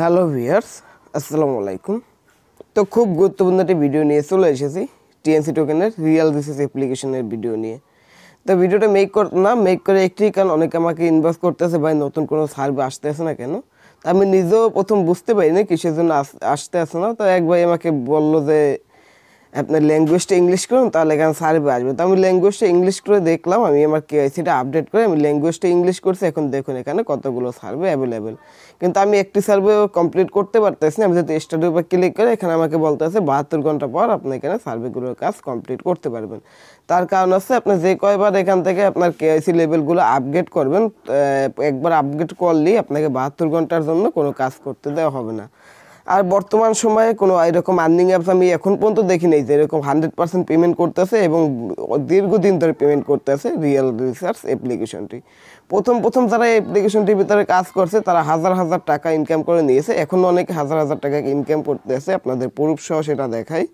hello viewers আসসালামু আলাইকুম তো খুব গুরুত্বপূর্ণ একটি ভিডিও নিয়ে চলে এসেছি টিএনসি টোকেনের রিয়াল রিসেস অ্যাপ্লিকেশনের ভিডিও নিয়ে তো ভিডিওটা মেক কর না মেক করে একটি কারণ অনেকে আমাকে ইনভেস্ট করতেছে ভাই নতুন কোনো সার্ভে আসতে আসে না কেন তো আমি নিজেও প্রথম বুঝতে পারিনি কিসের জন্য আসতে আসে না তো এক ভাই আমাকে বললো যে আপনার ল্যাঙ্গুয়েজটা ইংলিশ করুন তাহলে এখানে সার্ভে আসবে তো আমি ল্যাঙ্গুয়েজটা ইংলিশ করে দেখলাম আমি আমার কেওয়াইসিটা আপডেট করে আমি ল্যাঙ্গুয়েজটা ইংলিশ করছি এখন দেখুন এখানে কতগুলো সার্ভে অ্যাভেলেবেল কিন্তু আমি একটি সার্ভে কমপ্লিট করতে পারতেছি না আমি যদি স্টাডি উপর ক্লিক করে এখানে আমাকে বলতে আছে বাহাত্তর ঘন্টা পর আপনি এখানে সার্ভেগুলোর কাজ কমপ্লিট করতে পারবেন তার কারণ হচ্ছে আপনি যে কয়বার এখান থেকে আপনার কেওয়াইসি লেভেলগুলো আপগ্রেড করবেন একবার আপগ্রেড করলেই আপনাকে বাহাত্তর ঘন্টার জন্য কোনো কাজ করতে দেওয়া হবে না আর বর্তমান সময়ে কোনো এরকম আর্নিং অ্যাপস আমি এখন পর্যন্ত দেখি নাই যে এরকম হান্ড্রেড পার্সেন্ট পেমেন্ট করতেছে এবং দীর্ঘদিন ধরে পেমেন্ট করতেছে রিয়েল রিসার্চ অ্যাপ্লিকেশনটি প্রথম প্রথম যারা অ্যাপ্লিকেশনটির ভিতরে কাজ করছে তারা হাজার হাজার টাকা ইনকাম করে নিয়েছে এখন অনেকে হাজার হাজার টাকা ইনকাম করতেছে আপনাদের প্রুফ সহ সেটা দেখায়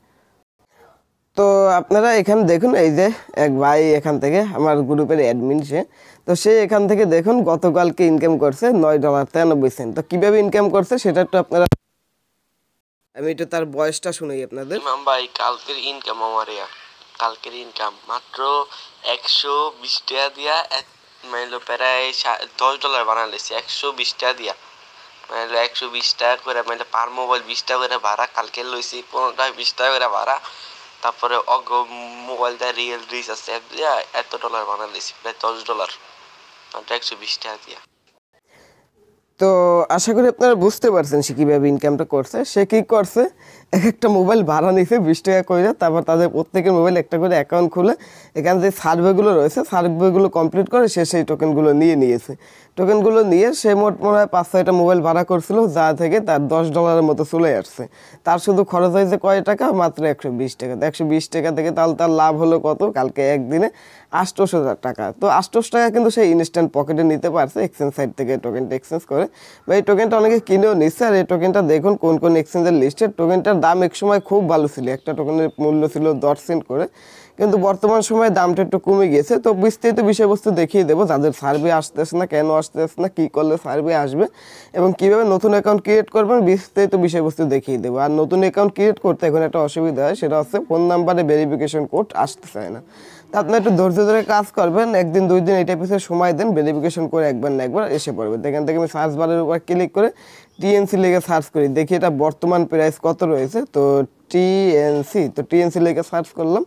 তো আপনারা এখান দেখুন এই যে এক ভাই এখান থেকে আমার গ্রুপের অ্যাডমিন সে তো সে এখান থেকে দেখুন গতকালকে ইনকাম করছে নয় ডলার তিরানব্বই সেন্ট তো কীভাবে ইনকাম করছে সেটা একটু আপনারা আমি এটা তার বয়সটা শুনাই আপনাদের ইমাম ভাই কালকের ইনকাম আমার কালকের ইনকাম মাত্র একশো বিশ টাকা দিয়া মানে প্রায় দশ ডলার বানালেছি একশো বিশ টাকা দিয়া মানে একশো বিশ টাকা করে মানে পার মোবাইল বিশ টাকা করে ভাড়া কালকে লইছি পনেরো টাকা বিশ টাকা করে ভাড়া তারপরে অগ মোবাইলটা রিয়েল রিচ আছে এত ডলার বানালেছি প্রায় দশ ডলার মাত্র একশো বিশ টাকা দিয়া তো আশা করি আপনারা বুঝতে পারছেন সে কীভাবে ইনকামটা করছে সে কী করছে এক একটা মোবাইল ভাড়া নিছে বিশ টাকা করে তারপর তাদের প্রত্যেকের মোবাইল একটা করে অ্যাকাউন্ট খুলে এখানে যে সার্ভেগুলো রয়েছে সার্ভেগুলো কমপ্লিট করে সে সেই টোকেনগুলো নিয়ে নিয়েছে টোকেনগুলো নিয়ে সে মোট মনে হয় পাঁচ ছয়টা মোবাইল ভাড়া করছিল যা থেকে তার দশ ডলারের মতো চলে আসছে তার শুধু খরচ হয়েছে কয় টাকা মাত্র একশো বিশ টাকা তো একশো বিশ টাকা থেকে তাহলে তার লাভ হলো কত কালকে একদিনে আষ্টশো টাকা তো আষ্টশো টাকা কিন্তু সে ইনস্ট্যান্ট পকেটে নিতে পারছে এক্সচেঞ্জ সাইট থেকে টোকেনটা এক্সচেঞ্জ করে বা এই টোকেনটা অনেকে কিনেও নিচ্ছে আর এই টোকেনটা দেখুন কোন কোন এক্সচেঞ্জের লিস্টের টোকেনটার দাম এক সময় খুব ভালো ছিল একটা টোকেনের মূল্য ছিল দশ সেন্ট করে কিন্তু বর্তমান সময়ে দামটা একটু কমে গিয়েছে তো বিস্তারিত বিষয়বস্তু দেখিয়ে দেবো যাদের সার্ভে আসতেছে না কেন আসতেছে না কী করলে সার্ভে আসবে এবং কীভাবে নতুন অ্যাকাউন্ট ক্রিয়েট করবেন বিস্তারিত বিষয়বস্তু দেখিয়ে দেবো আর নতুন অ্যাকাউন্ট ক্রিয়েট করতে এখন একটা অসুবিধা হয় সেটা হচ্ছে ফোন নাম্বারে ভেরিফিকেশন কোড আসতে চায় না তা আপনার একটু ধৈর্য ধরে কাজ করবেন একদিন দুই দিন এটা পিছিয়ে সময় দেন ভেরিফিকেশন করে একবার না একবার এসে পড়বে এখান থেকে আমি সার্চ বারের উপর ক্লিক করে টিএনসি লেগে সার্চ করি দেখি এটা বর্তমান প্রাইস কত রয়েছে তো টিএনসি তো টিএনসি লেগে সার্চ করলাম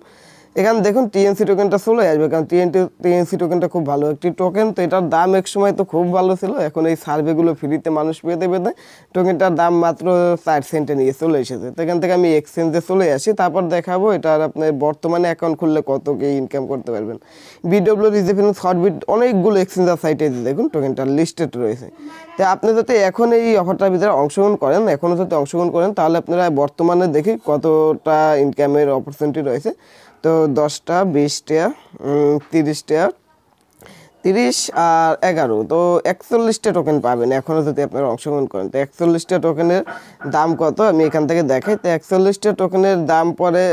এখানে দেখুন টিএনসি টোকেনটা চলে আসবে কারণ টিএনটি টিএনসি টোকেনটা খুব ভালো একটি টোকেন তো এটার দাম এক সময় তো খুব ভালো ছিল এখন এই সার্ভেগুলো ফ্রিতে মানুষ পেতে পেতে টোকেনটার দাম মাত্র চার সেন্টে নিয়ে চলে এসেছে তো এখান থেকে আমি এক্সচেঞ্জে চলে আসি তারপর দেখাবো এটার আপনার বর্তমানে অ্যাকাউন্ট খুললে কত কি ইনকাম করতে পারবেন বিডব্লিউ রিজেফিন শর্টবিট অনেকগুলো এক্সচেঞ্জার সাইটে দেখুন টোকেনটার লিস্টেড রয়েছে তো আপনি যাতে এখন এই অফারটার ভিতরে অংশগ্রহণ করেন এখনও যদি অংশগ্রহণ করেন তাহলে আপনারা বর্তমানে দেখি কতটা ইনকামের অপরচুনিটি রয়েছে তো দশটা বিশটা তিরিশটা তিরিশ আর এগারো তো একচল্লিশটা টোকেন পাবেন এখনও যদি আপনারা অংশগ্রহণ করেন তো একচল্লিশটা টোকেনের দাম কত আমি এখান থেকে দেখাই তো একচল্লিশটা টোকেনের দাম পরে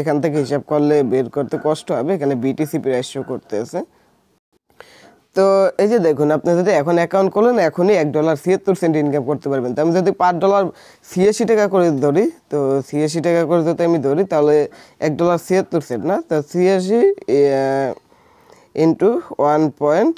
এখান থেকে হিসাব করলে বের করতে কষ্ট হবে এখানে বিটিসি প্রাইস শো করতেছে তো এই যে দেখুন আপনি যদি এখন অ্যাকাউন্ট করলেন এখনই এক ডলার ছিয়াত্তর সেন্ট ইনকাম করতে পারবেন তো আমি যদি পাঁচ ডলার ছিয়াশি টাকা করে ধরি তো ছিয়াশি টাকা করে যদি আমি ধরি তাহলে এক ডলার ছিয়াত্তর সেন্ট না তো ছিয়াশি into one point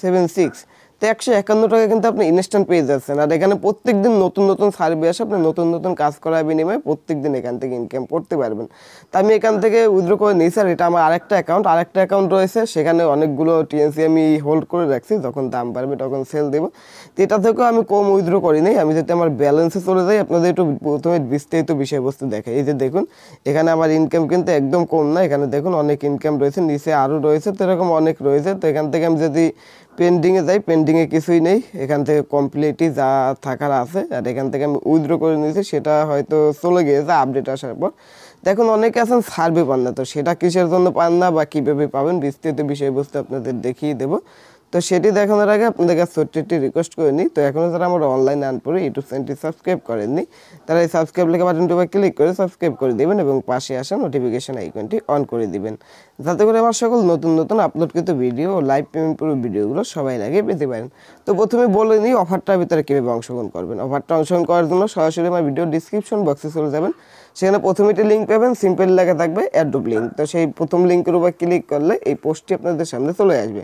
seven six তো একশো একান্ন টাকা কিন্তু আপনি ইনস্ট্যান্ট পেয়ে যাচ্ছেন আর এখানে প্রত্যেক দিন নতুন নতুন সার্ভে আসে আপনি নতুন নতুন কাজ করার বিনিময়ে প্রত্যেক দিন এখান থেকে ইনকাম করতে পারবেন তো আমি এখান থেকে উইথড্র করে নিই স্যার এটা আমার আরেকটা অ্যাকাউন্ট আরেকটা অ্যাকাউন্ট রয়েছে সেখানে অনেকগুলো টিএনসি আমি হোল্ড করে রাখছি যখন দাম পারবে তখন সেল দেবো তো এটা থেকেও আমি কম উইথড্র করি নাই আমি যদি আমার ব্যালেন্সে চলে যাই আপনাদের একটু প্রথমে বিস্তারিত বিষয়বস্তু দেখে এই যে দেখুন এখানে আমার ইনকাম কিন্তু একদম কম না এখানে দেখুন অনেক ইনকাম রয়েছে নিচে আরও রয়েছে তো এরকম অনেক রয়েছে তো এখান থেকে আমি যদি পেন্ডিংয়ে যাই পেন্ডিংয়ে কিছুই নেই এখান থেকে কমপ্লিটই যা থাকার আছে আর এখান থেকে আমি উইথড্র করে নিয়েছি সেটা হয়তো চলে গিয়েছে আপডেট আসার পর দেখুন অনেকে আছেন সার্ভে পান না তো সেটা কিসের জন্য পান না বা কীভাবে পাবেন বিস্তৃত বিষয়বস্তু আপনাদের দেখিয়ে দেবো তো সেটি দেখানোর আগে আপনাদের কাছে রিকোয়েস্ট করে নিই তো এখনও যারা আমার অনলাইন পড়ে ইউটিউব চ্যানেলটি সাবস্ক্রাইব করেননি তারা এই সাবস্ক্রাইব লেখা বাটনটি উপর ক্লিক করে সাবস্ক্রাইব করে দেবেন এবং পাশে আসা নোটিফিকেশান আইকনটি অন করে দিবেন যাতে করে আমার সকল নতুন নতুন আপলোডকৃত ভিডিও ও লাইভ পেমেন্ট পুরো ভিডিওগুলো সবাই লাগে পেতে পারেন তো প্রথমে বলে নিই অফারটার ভিতরে কীভাবে অংশগ্রহণ করবেন অফারটা অংশগ্রহণ করার জন্য সরাসরি আমার ভিডিও ডিসক্রিপশন বক্সে চলে যাবেন সেখানে প্রথমে একটি লিঙ্ক পাবেন সিম্পল লেখা থাকবে অ্যাডোব লিঙ্ক তো সেই প্রথম লিঙ্কের উপর ক্লিক করলে এই পোস্টটি আপনাদের সামনে চলে আসবে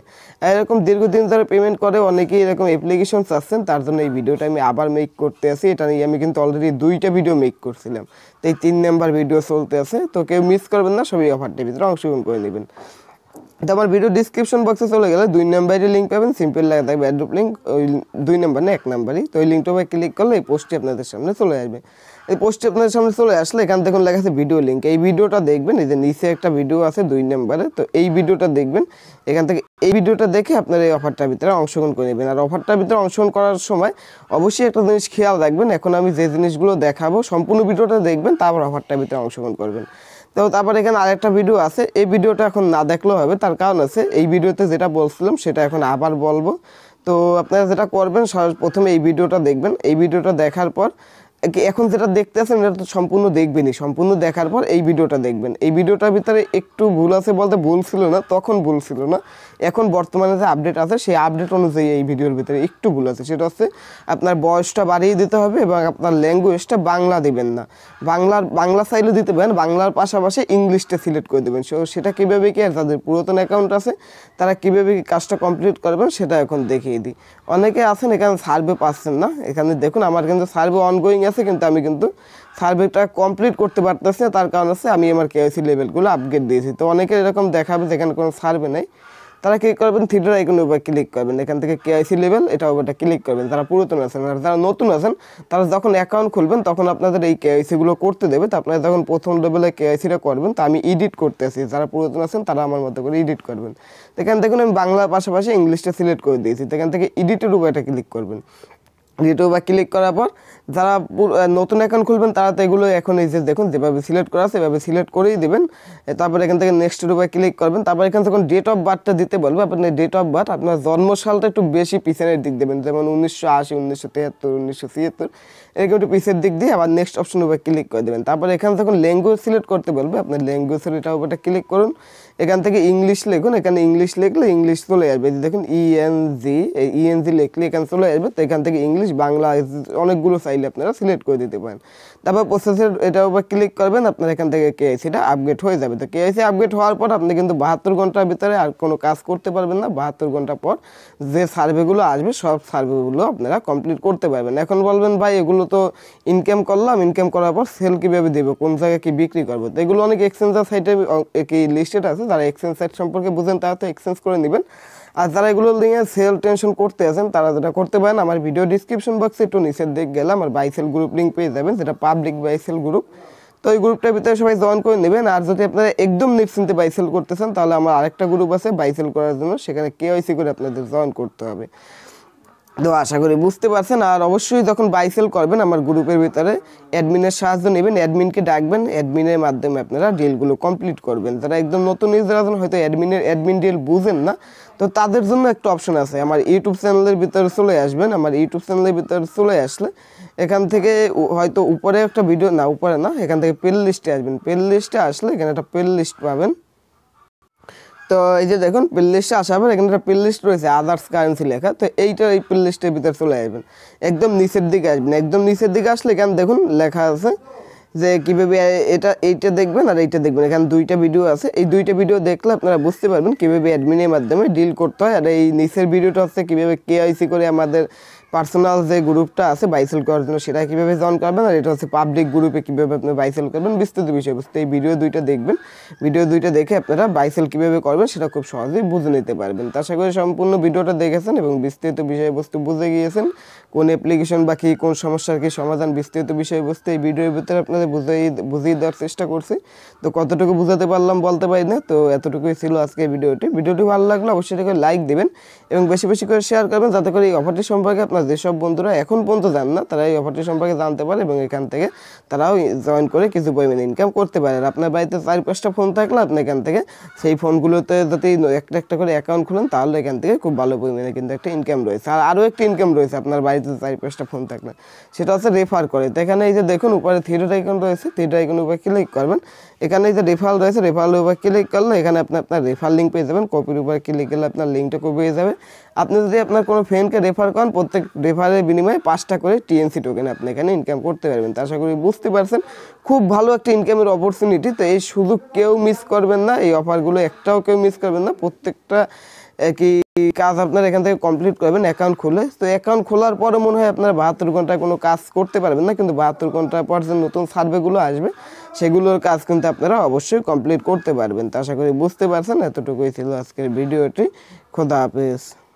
এরকম দীর্ঘদিন ধরে পেমেন্ট করে অনেকেই এরকম অ্যাপ্লিকেশন আসছেন তার জন্য এই ভিডিওটা আমি আবার মেক করতে আসি এটা নিয়ে আমি কিন্তু অলরেডি দুইটা ভিডিও মেক করছিলাম তো এই তিন নাম্বার ভিডিও চলতে আছে তো কেউ মিস করবেন না সবই অফারটির ভিতরে অংশগ্রহণ করে নেবেন তো আমার ভিডিও ডিসক্রিপশন বক্সে চলে গেলে দুই নাম্বারই লিঙ্ক পাবেন সিম্পল লাগে থাকবে অ্যাড্রপ লিঙ্ক ওই দুই নাম্বার না এক নাম্বারই তো ওই লিঙ্কটা ক্লিক করলে এই পোস্টটি আপনাদের সামনে চলে আসবে এই পোস্টটি আপনাদের সামনে চলে আসলে এখান থেকে লেখা আছে ভিডিও লিঙ্ক এই ভিডিওটা দেখবেন এই যে নিচে একটা ভিডিও আছে দুই নাম্বারে তো এই ভিডিওটা দেখবেন এখান থেকে এই ভিডিওটা দেখে আপনার এই অফারটার ভিতরে অংশগ্রহণ করে নেবেন আর অফারটার ভিতরে অংশগ্রহণ করার সময় অবশ্যই একটা জিনিস খেয়াল রাখবেন এখন আমি যে জিনিসগুলো দেখাবো সম্পূর্ণ ভিডিওটা দেখবেন তারপর অফারটার ভিতরে অংশগ্রহণ করবেন তো তারপর এখানে আরেকটা ভিডিও আছে এই ভিডিওটা এখন না দেখলেও হবে তার কারণ আছে এই ভিডিওতে যেটা বলছিলাম সেটা এখন আবার বলবো তো আপনারা যেটা করবেন প্রথমে এই ভিডিওটা দেখবেন এই ভিডিওটা দেখার পর এখন যেটা দেখতে আছেন এটা তো সম্পূর্ণ দেখবেনই সম্পূর্ণ দেখার পর এই ভিডিওটা দেখবেন এই ভিডিওটার ভিতরে একটু ভুল আছে বলতে ভুল ছিল না তখন ভুল ছিল না এখন বর্তমানে যে আপডেট আছে সেই আপডেট অনুযায়ী এই ভিডিওর ভিতরে একটু ভুল আছে সেটা হচ্ছে আপনার বয়সটা বাড়িয়ে দিতে হবে এবং আপনার ল্যাঙ্গুয়েজটা বাংলা দেবেন না বাংলার বাংলা সাইলে দিতে পারেন বাংলার পাশাপাশি ইংলিশটা সিলেক্ট করে দেবেন সো সেটা কীভাবে কি আর তাদের পুরাতন অ্যাকাউন্ট আছে তারা কীভাবে কি কাজটা কমপ্লিট করবেন সেটা এখন দেখিয়ে দিই অনেকে আছেন এখানে সার্ভে পাচ্ছেন না এখানে দেখুন আমার কিন্তু সার্ভে অনগোয়িং আছে কিন্তু আমি কিন্তু সার্ভেটা কমপ্লিট করতে পারতেছি না তার কারণ হচ্ছে আমি আমার কেওয়াইসি লেভেলগুলো আপগ্রেড দিয়েছি তো অনেকে এরকম দেখাবে যেখানে কোনো সার্ভে নেই তারা কি করবেন থ্রিডার আইকনের উপর ক্লিক করবেন এখান থেকে কেআইসি লেভেল এটা ওপরটা ক্লিক করবেন যারা পুরাতন আছেন আর যারা নতুন আছেন তারা যখন অ্যাকাউন্ট খুলবেন তখন আপনাদের এই কেআইসিগুলো করতে দেবে তো আপনারা যখন প্রথম লেভেলে কেআইসিটা করবেন তো আমি এডিট করতেছি যারা পুরাতন আছেন তারা আমার মতো করে এডিট করবেন এখান থেকে আমি বাংলার পাশাপাশি ইংলিশটা সিলেক্ট করে দিয়েছি এখান থেকে এডিটের উপর এটা ক্লিক করবেন ইউটিউব বা ক্লিক করার পর যারা নতুন অ্যাকাউন্ট খুলবেন তারা তো এগুলো এখন এই যে দেখুন যেভাবে সিলেক্ট করা আছে এভাবে সিলেক্ট করেই দেবেন তারপর এখান থেকে নেক্সট রূপে ক্লিক করবেন তারপর এখান থেকে ডেট অফ বার্থটা দিতে বলবে আপনার ডেট অফ বার্থ আপনার জন্মসালটা একটু বেশি পিছনের দিক দেবেন যেমন উনিশশো আশি উনিশশো তেহাত্তর উনিশশো ছিয়াত্তর এরকম একটু পিছের দিক দিয়ে আবার নেক্সট অপশন উপরে ক্লিক করে দেবেন তারপর এখানে যখন ল্যাঙ্গুয়েজ সিলেক্ট করতে বলবে আপনার ল্যাঙ্গুয়েজ এটা উপরটা ক্লিক করুন এখান থেকে ইংলিশ লিখুন এখানে ইংলিশ লিখলে ইংলিশ চলে আসবে দেখুন ইএনজি e এই ইএনজি e লিখলে এখানে চলে আসবে তো এখান থেকে ইংলিশ বাংলা অনেকগুলো চাইলে আপনারা সিলেক্ট করে দিতে পারেন তারপর প্রসেসের এটার উপর ক্লিক করবেন আপনার এখান থেকে কেআইসিটা আপগ্রেড হয়ে যাবে তো কেআইসি আপগ্রেড হওয়ার পর আপনি কিন্তু বাহাত্তর ঘন্টার ভিতরে আর কোনো কাজ করতে পারবেন না বাহাত্তর ঘন্টা পর যে সার্ভেগুলো আসবে সব সার্ভেগুলো আপনারা কমপ্লিট করতে পারবেন এখন বলবেন ভাই এগুলো তো ইনকাম করলাম ইনকাম করার পর সেল কীভাবে দেবো কোন জায়গায় কী বিক্রি করবো তো এগুলো অনেক এক্সচেঞ্জার সাইটে কি লিস্টেড আছে যারা এক্সচেঞ্জ সাইট সম্পর্কে বুঝেন তারা তো এক্সচেঞ্জ করে নেবেন আর যারা এগুলো নিয়ে সেল টেনশন করতে আছেন তারা যেটা করতে পারেন আমার ভিডিও ডিসক্রিপশন বক্সে একটু নিচের দিক গেলে আমার বাইসেল গ্রুপ লিঙ্ক পেয়ে যাবেন যেটা পাবলিক বাইসেল গ্রুপ তো এই গ্রুপটার ভিতরে সবাই জয়েন করে নেবেন আর যদি আপনারা একদম নিশ্চিন্তে বাইসেল করতেছেন তাহলে আমার আরেকটা গ্রুপ আছে বাইসেল করার জন্য সেখানে কেওয়াইসি করে আপনাদের জয়েন করতে হবে তো আশা করি বুঝতে পারছেন আর অবশ্যই যখন বাইসেল করবেন আমার গ্রুপের ভিতরে অ্যাডমিনের সাহায্য নেবেন অ্যাডমিনকে ডাকবেন অ্যাডমিনের মাধ্যমে আপনারা ডিলগুলো কমপ্লিট করবেন যারা একদম নতুন ইউজার আছেন হয়তো অ্যাডমিনের অ্যাডমিন ডিল বুঝেন না তো তাদের জন্য একটা অপশন আছে আমার ইউটিউব চ্যানেলের ভিতরে চলে আসবেন আমার ইউটিউব চ্যানেলের ভিতরে চলে আসলে এখান থেকে হয়তো উপরে একটা ভিডিও না উপরে না এখান থেকে প্লে লিস্টে আসবেন প্লে লিস্টে আসলে এখানে একটা প্লে লিস্ট পাবেন তো এই যে দেখুন প্লে লিস্টে আসার পর এখানে একটা প্লে লিস্ট রয়েছে আদার্স কারেন্সি লেখা তো এইটা এই প্লে লিস্টের ভিতরে চলে আসবেন একদম নিচের দিকে আসবেন একদম নিচের দিকে আসলে এখানে দেখুন লেখা আছে যে কীভাবে এটা এইটা দেখবেন আর এইটা দেখবেন এখানে দুইটা ভিডিও আছে এই দুইটা ভিডিও দেখলে আপনারা বুঝতে পারবেন কীভাবে অ্যাডমিনের মাধ্যমে ডিল করতে হয় আর এই নিচের ভিডিওটা হচ্ছে কীভাবে কেআইসি করে আমাদের পার্সোনাল যে গ্রুপটা আছে বাইসেল করার জন্য সেটা কীভাবে জয়েন করবেন আর এটা হচ্ছে পাবলিক গ্রুপে কীভাবে আপনি বাইসেল করবেন বিস্তৃত বিষয়বস্তু এই ভিডিও দুইটা দেখবেন ভিডিও দুইটা দেখে আপনারা বাইসেল কীভাবে করবেন সেটা খুব সহজেই বুঝে নিতে পারবেন তার আশা করি সম্পূর্ণ ভিডিওটা দেখেছেন এবং বিস্তৃত বিষয়বস্তু বুঝে গিয়েছেন কোন অ্যাপ্লিকেশন বা কী কোন সমস্যার কী সমাধান বিস্তৃত বিষয়বস্তু এই ভিডিওর ভিতরে আপনাদের বুঝাই বুঝিয়ে দেওয়ার চেষ্টা করছি তো কতটুকু বুঝাতে পারলাম বলতে পারি না তো এতটুকুই ছিল আজকে ভিডিওটি ভিডিওটি ভালো লাগলে অবশ্যই লাইক দেবেন এবং বেশি বেশি করে শেয়ার করবেন যাতে করে এই অফারটি সম্পর্কে আপনার যেসব বন্ধুরা এখন পর্যন্ত যান না তারা এই অফারটি সম্পর্কে জানতে পারে এবং এখান থেকে তারাও জয়েন করে কিছু পরিমাণে ইনকাম করতে পারে আপনার বাড়িতে চার পাঁচটা ফোন থাকলে আপনি এখান থেকে সেই ফোনগুলোতে যদি একটা একটা করে অ্যাকাউন্ট খুলেন তাহলে এখান থেকে খুব ভালো পরিমাণে কিন্তু একটা ইনকাম রয়েছে আর আরও একটা ইনকাম রয়েছে আপনার বাড়িতে চার পাঁচটা ফোন থাকলে সেটা হচ্ছে রেফার করে তো এখানে এই যে দেখুন উপরে থিয়েটার আইকন রয়েছে থিয়েটার আইকন উপরে ক্লিক করবেন এখানে এই যে রেফাল রয়েছে রেফার উপরে ক্লিক করলে এখানে আপনি আপনার রেফার লিঙ্ক পেয়ে যাবেন কপির উপরে ক্লিক করলে আপনার লিঙ্কটা কপি হয়ে যাবে আপনি যদি আপনার কোনো ফ্রেন্ডকে রেফার করেন প্রত্যেক রেফারের বিনিময়ে পাঁচটা করে টিএনসি টোকেন আপনি এখানে ইনকাম করতে পারবেন তা আশা করি বুঝতে পারছেন খুব ভালো একটা ইনকামের অপরচুনিটি তো এই সুযোগ কেউ মিস করবেন না এই অফারগুলো একটাও কেউ মিস করবেন না প্রত্যেকটা কি কাজ আপনার এখান থেকে কমপ্লিট করবেন অ্যাকাউন্ট খুলে তো অ্যাকাউন্ট খোলার পরে মনে হয় আপনার বাহাত্তর ঘন্টায় কোনো কাজ করতে পারবেন না কিন্তু বাহাত্তর ঘন্টার পর যে নতুন সার্ভেগুলো আসবে সেগুলোর কাজ কিন্তু আপনারা অবশ্যই কমপ্লিট করতে পারবেন তা আশা করি বুঝতে পারছেন এতটুকুই ছিল আজকের ভিডিওটি খোদা হাফিজ